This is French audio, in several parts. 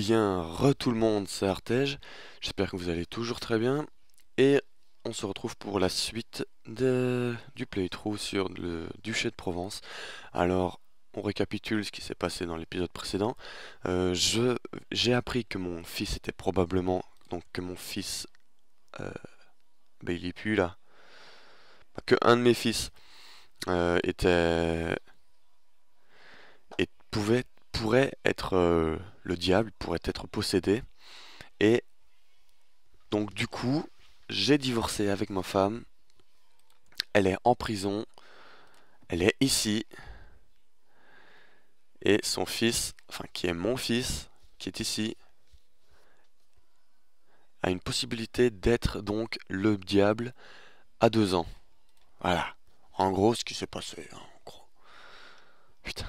bien re tout le monde, c'est Artege. J'espère que vous allez toujours très bien. Et on se retrouve pour la suite du playthrough sur le Duché de Provence. Alors, on récapitule ce qui s'est passé dans l'épisode précédent. Euh, j'ai appris que mon fils était probablement... Donc que mon fils... Euh, ben il est plus là. Bah, que un de mes fils euh, était... Et pouvait pourrait être euh, le diable, pourrait être possédé. Et donc du coup, j'ai divorcé avec ma femme. Elle est en prison. Elle est ici. Et son fils, enfin qui est mon fils, qui est ici, a une possibilité d'être donc le diable à deux ans. Voilà. En gros, ce qui s'est passé. Hein, en gros. Putain.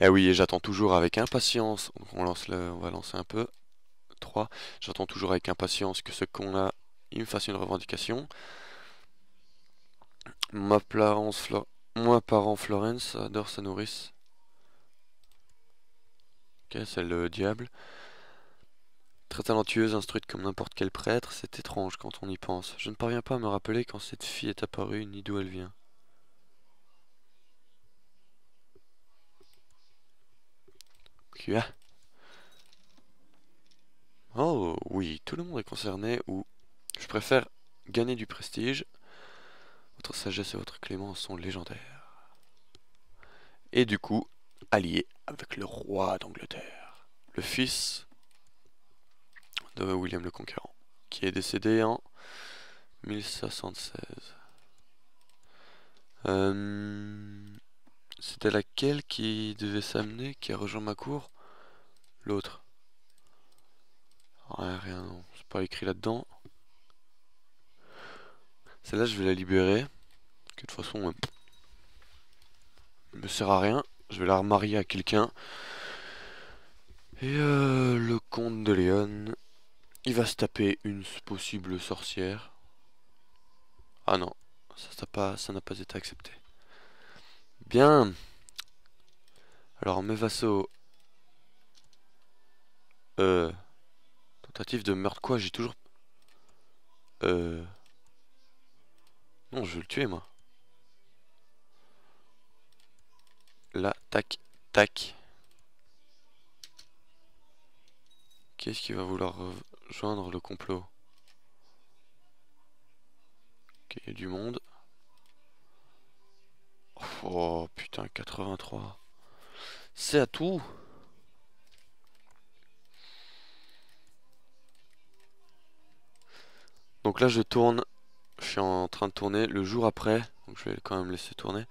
Eh oui, et j'attends toujours avec impatience. On lance le, on va lancer un peu. 3. J'attends toujours avec impatience que ce qu'on a, il me fasse une revendication. Ma Florence, moi parent Florence adore sa nourrice. Ok, c'est le diable. Très talentueuse, instruite comme n'importe quel prêtre, c'est étrange quand on y pense. Je ne parviens pas à me rappeler quand cette fille est apparue ni d'où elle vient. Oh oui, tout le monde est concerné ou je préfère gagner du prestige. Votre sagesse et votre clémence sont légendaires. Et du coup, allié avec le roi d'Angleterre, le fils de William le Conquérant, qui est décédé en 1076. Euh... C'était laquelle qui devait s'amener, qui a rejoint ma cour L'autre. Rien, rien, non. C'est pas écrit là-dedans. Celle-là, je vais la libérer. de toute façon, elle me sert à rien. Je vais la remarier à quelqu'un. Et euh, le comte de Léon, il va se taper une possible sorcière. Ah non, ça n'a pas été accepté. Bien. Alors, meufs-vassaux... Euh. Tentative de meurtre quoi J'ai toujours... Euh... Non, je vais le tuer, moi. Là, tac, tac. Qu'est-ce qui va vouloir rejoindre le complot Ok, il y a du monde. Oh putain, 83. C'est à tout. Donc là, je tourne. Je suis en train de tourner le jour après. Donc je vais quand même laisser tourner.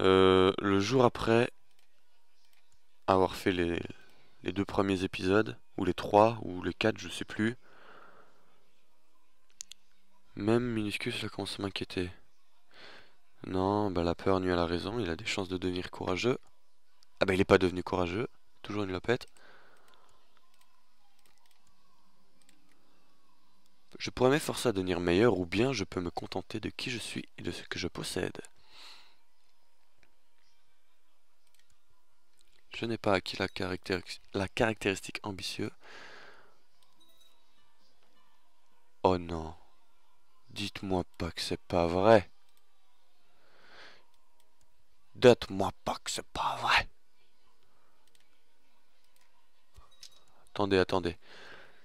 Euh, le jour après avoir fait les, les deux premiers épisodes, ou les trois, ou les quatre, je sais plus. Même minuscule, ça commence à m'inquiéter. Non, bah la peur nuit à la raison, il a des chances de devenir courageux. Ah bah il est pas devenu courageux, toujours une lopette. Je pourrais m'efforcer à devenir meilleur ou bien je peux me contenter de qui je suis et de ce que je possède. Je n'ai pas acquis la, la caractéristique ambitieux. Oh non, dites-moi pas que c'est pas vrai. Dites-moi pas que c'est pas vrai. Attendez, attendez.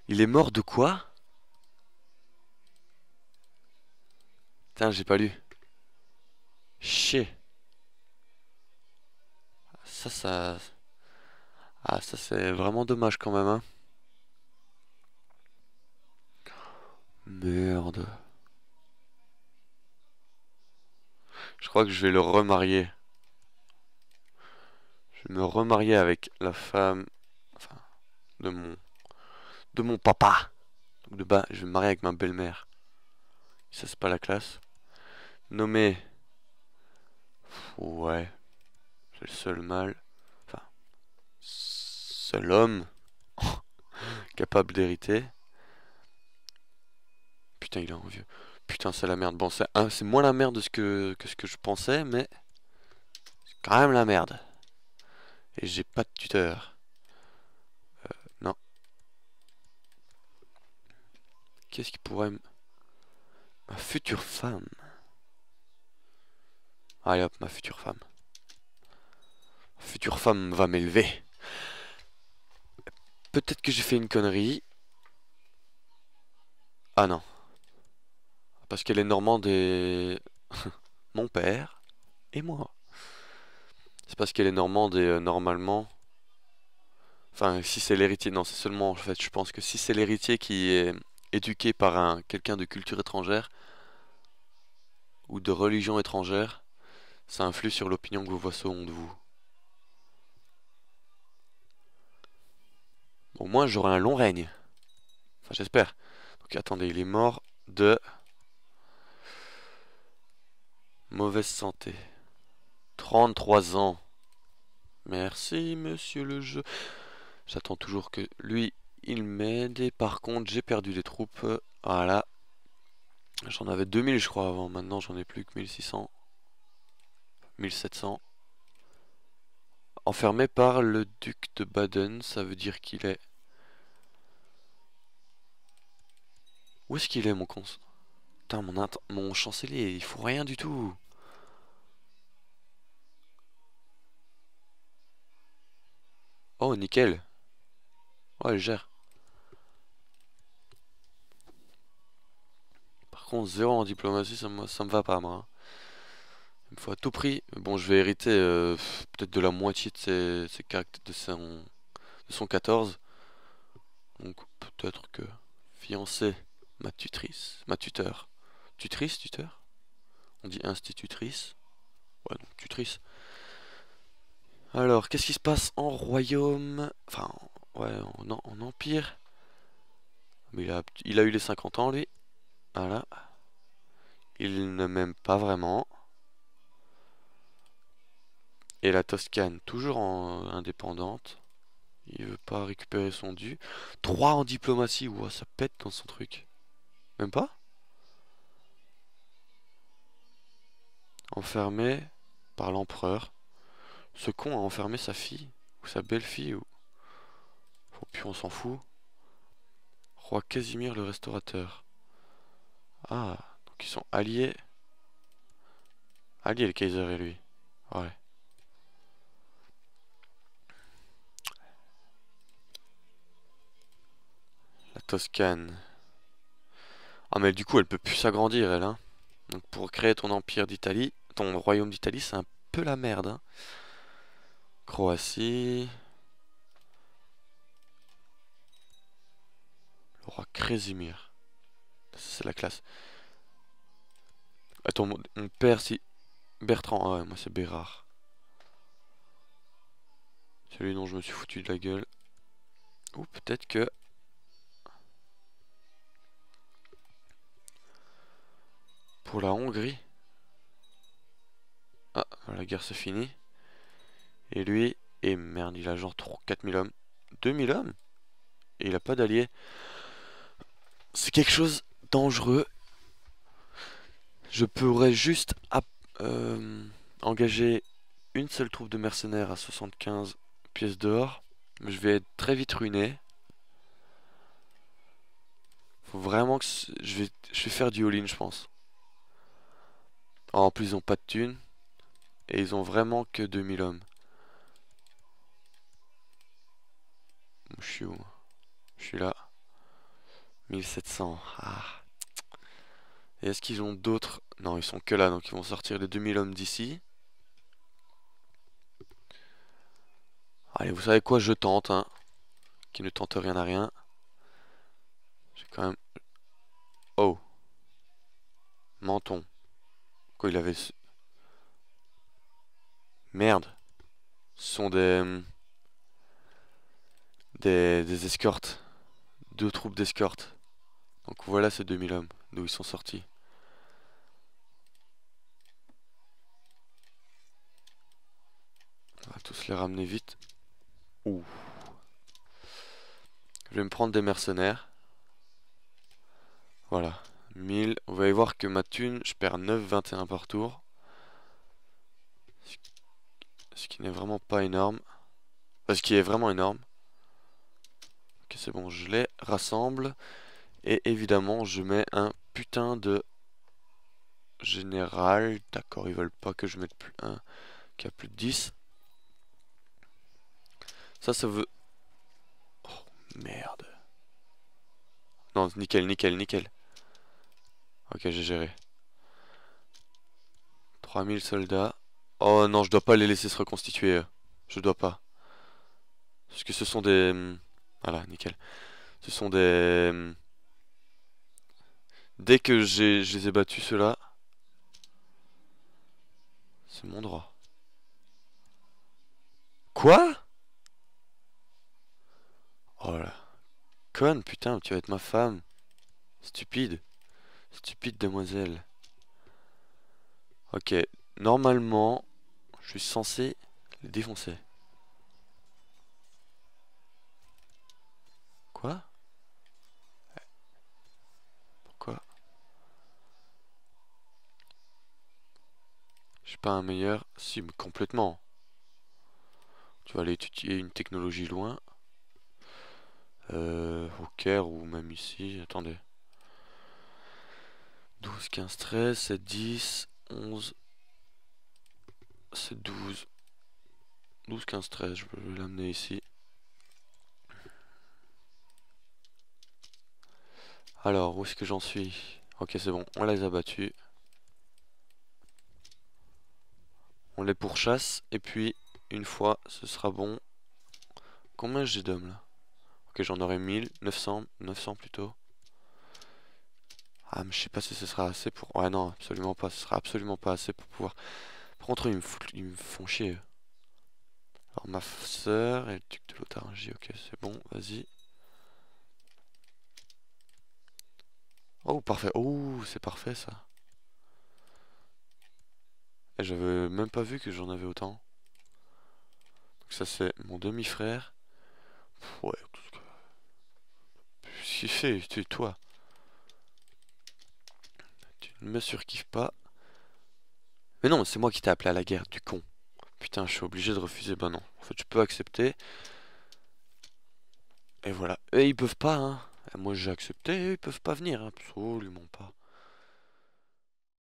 Il est mort de quoi Putain, j'ai pas lu. Chier. Ça, ça... Ah, ça c'est vraiment dommage quand même, hein. Merde. Je crois que je vais le remarier me remarier avec la femme de mon de mon papa. Donc de bas, je vais me marier avec ma belle-mère. Ça c'est pas la classe. Nommé. Ouais. C'est le seul mâle. Enfin. Seul homme. capable d'hériter. Putain, il est vieux. Putain, c'est la merde. Bon, hein, c'est moins la merde de ce que, que ce que je pensais, mais... C'est quand même la merde. Et j'ai pas de tuteur. Euh, non. Qu'est-ce qui pourrait me... Ma future femme. Allez hop, ma future femme. Ma future femme va m'élever. Peut-être que j'ai fait une connerie. Ah non. Parce qu'elle est normande et... Mon père et moi. C'est parce qu'elle est normande et euh, normalement... Enfin, si c'est l'héritier... Non, c'est seulement en fait, je pense que si c'est l'héritier qui est éduqué par un quelqu'un de culture étrangère ou de religion étrangère, ça influe sur l'opinion que vous voyez selon de vous. Au moins, j'aurai un long règne. Enfin, j'espère. Donc, attendez, il est mort de... Mauvaise santé. 33 ans. Merci, monsieur le jeu. J'attends toujours que lui, il m'aide. Et par contre, j'ai perdu des troupes. Voilà. J'en avais 2000, je crois, avant. Maintenant, j'en ai plus que 1600. 1700. Enfermé par le duc de Baden, ça veut dire qu'il est... Où est-ce qu'il est, mon con Putain, mon, mon chancelier, il faut rien du tout Oh, nickel. Oh, elle gère. Par contre, zéro en diplomatie, ça me, ça me va pas, moi. Il me faut à tout prix. Bon, je vais hériter euh, peut-être de la moitié de ses, caractères de son, de son 14. Donc, peut-être que fiancée, ma tutrice, ma tuteur. Tutrice, tuteur On dit institutrice Ouais, donc tutrice. Alors, qu'est-ce qui se passe en royaume Enfin, ouais, en, empire. Mais il a, il a eu les 50 ans, lui. Voilà. Il ne m'aime pas vraiment. Et la Toscane, toujours indépendante. Il veut pas récupérer son dû. 3 en diplomatie. Ouah, ça pète dans son truc. Même pas Enfermé par l'empereur. Ce con a enfermé sa fille Ou sa belle-fille ou... Faut plus on s'en fout. Roi Casimir le restaurateur. Ah, donc ils sont alliés. Alliés le Kaiser et lui. Ouais. La Toscane. Ah mais du coup elle peut plus s'agrandir elle hein. Donc pour créer ton empire d'Italie, ton royaume d'Italie c'est un peu la merde hein. Croatie. Le roi Crésimir. C'est la classe. Attends, mon, mon père, si... Bertrand, ah ouais, moi c'est Bérard. Celui dont je me suis foutu de la gueule. Ou peut-être que... Pour la Hongrie. Ah, la guerre c'est fini. Et lui, et merde, il a genre 4000 hommes. 2000 hommes Et il a pas d'alliés. C'est quelque chose dangereux. Je pourrais juste euh, engager une seule troupe de mercenaires à 75 pièces d'or. Mais je vais être très vite ruiné. Faut vraiment que je vais, je vais faire du all-in, je pense. En plus, ils ont pas de thunes. Et ils ont vraiment que 2000 hommes. Je suis où Je suis là. 1700. Ah. Et est-ce qu'ils ont d'autres Non, ils sont que là, donc ils vont sortir les 2000 hommes d'ici. Allez, vous savez quoi Je tente, hein. Qui ne tente rien à rien. J'ai quand même... Oh. Menton. Quoi, il avait... Merde. Ce sont des... Hum, des, des escortes, deux troupes d'escorte Donc voilà ces 2000 hommes, d'où ils sont sortis. On va tous les ramener vite. ou Je vais me prendre des mercenaires. Voilà. 1000. Vous allez voir que ma thune, je perds 9,21 par tour. Ce qui n'est vraiment pas énorme. ce qui est vraiment énorme c'est bon, je les rassemble. Et évidemment, je mets un putain de général. D'accord, ils veulent pas que je mette plus un qui a plus de 10. Ça, ça veut... Oh, merde. Non, nickel, nickel, nickel. Ok, j'ai géré. 3000 soldats. Oh non, je dois pas les laisser se reconstituer. Je dois pas. Parce que ce sont des... Hum, voilà, nickel. Ce sont des... Dès que je les ai battus, ceux-là... C'est mon droit. Quoi Oh là. Conne, putain, tu vas être ma femme. Stupide. Stupide demoiselle. Ok, normalement, je suis censé les défoncer. Quoi Pourquoi Je suis pas un meilleur Si, complètement. Tu vas aller étudier une technologie loin. Euh, au Caire ou même ici. Attendez. 12, 15, 13, 7, 10, 11, 7, 12. 12, 15, 13, je vais l'amener ici. Alors, où est-ce que j'en suis Ok, c'est bon, on les a battus. On les pourchasse, et puis, une fois, ce sera bon. Combien j'ai d'hommes, là Ok, j'en aurai 1000, 900, 900 plutôt. Ah, mais je sais pas si ce sera assez pour... Ouais, non, absolument pas, ce sera absolument pas assez pour pouvoir... Par contre, ils me, font chier, Alors ma soeur et le duc de l'autargie, ok c'est bon, vas-y. Oh, parfait. Oh, c'est parfait, ça. Et eh, j'avais même pas vu que j'en avais autant. Donc ça, c'est mon demi-frère. Ouais, qu'est-ce qu'il fait Tu toi. Tu ne me surkiffes pas. Mais non, c'est moi qui t'ai appelé à la guerre, du con. Putain, je suis obligé de refuser. Bah ben non. En fait, je peux accepter. Et voilà. Et ils peuvent pas, hein. Moi j'ai accepté, ils peuvent pas venir, hein. absolument pas.